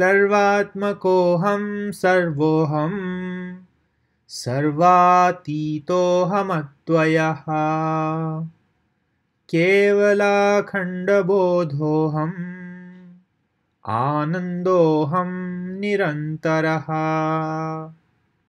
सर्वात्मकोऽहं सर्वोऽहं सर्वातीतोऽहमत्वयः केवलाखण्डबोधोऽहम् आनन्दोऽहं निरन्तरः